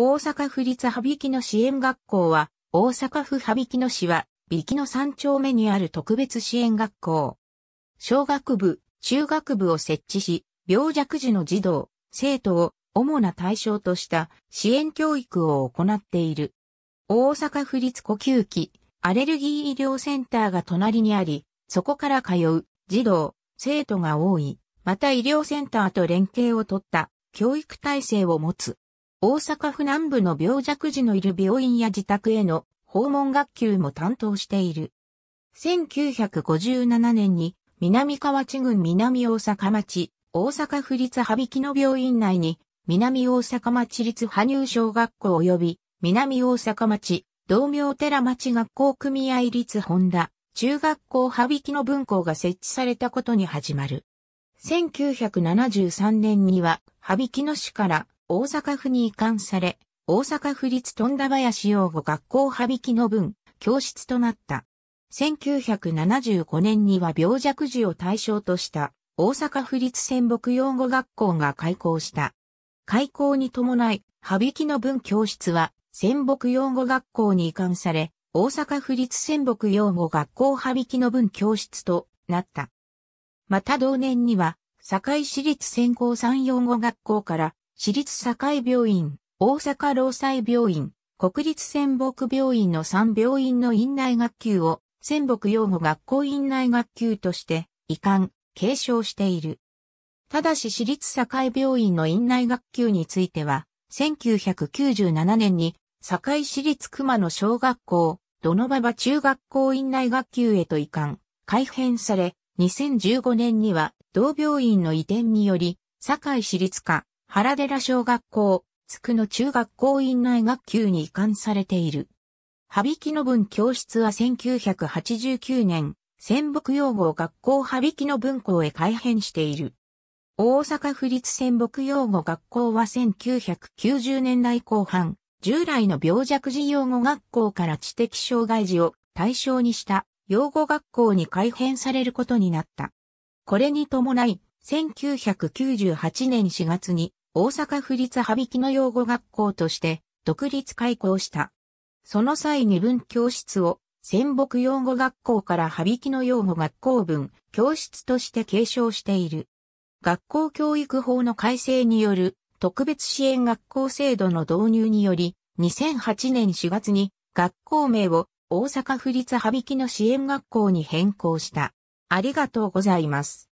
大阪府立羽曳野支援学校は、大阪府羽曳野市は、びきの3丁目にある特別支援学校。小学部、中学部を設置し、病弱児の児童、生徒を主な対象とした支援教育を行っている。大阪府立呼吸器、アレルギー医療センターが隣にあり、そこから通う児童、生徒が多い、また医療センターと連携を取った教育体制を持つ。大阪府南部の病弱児のいる病院や自宅への訪問学級も担当している。1957年に南河内郡南大阪町大阪府立羽曳の病院内に南大阪町立羽生小学校及び南大阪町同名寺町学校組合立本田中学校羽曳の分校が設置されたことに始まる。1973年には羽曳野市から大阪府に移管され、大阪府立富田林養護学校羽きの分、教室となった。1975年には病弱児を対象とした大阪府立戦北養護学校が開校した。開校に伴い、羽きの分教室は戦北養護学校に移管され、大阪府立戦北養護学校羽きの分教室となった。また同年には、堺市立専攻三養護学校から私立堺病院、大阪労災病院、国立仙北病院の3病院の院内学級を、仙北養護学校院内学級として、遺憾、継承している。ただし私立堺病院の院内学級については、1997年に、堺市立熊野小学校、土の場場中学校院内学級へと移管、改編され、2015年には、同病院の移転により、堺市立科原寺小学校、筑くの中学校院内学級に移管されている。はびきの文教室は1989年、仙北用語学校はびきの文校へ改編している。大阪府立仙北用語学校は1990年代後半、従来の病弱児用語学校から知的障害児を対象にした用語学校に改編されることになった。これに伴い、1998年4月に大阪府立羽曳の養護学校として独立開校した。その際に分教室を仙北養護学校から羽曳の養護学校分教室として継承している。学校教育法の改正による特別支援学校制度の導入により、2008年4月に学校名を大阪府立羽曳の支援学校に変更した。ありがとうございます。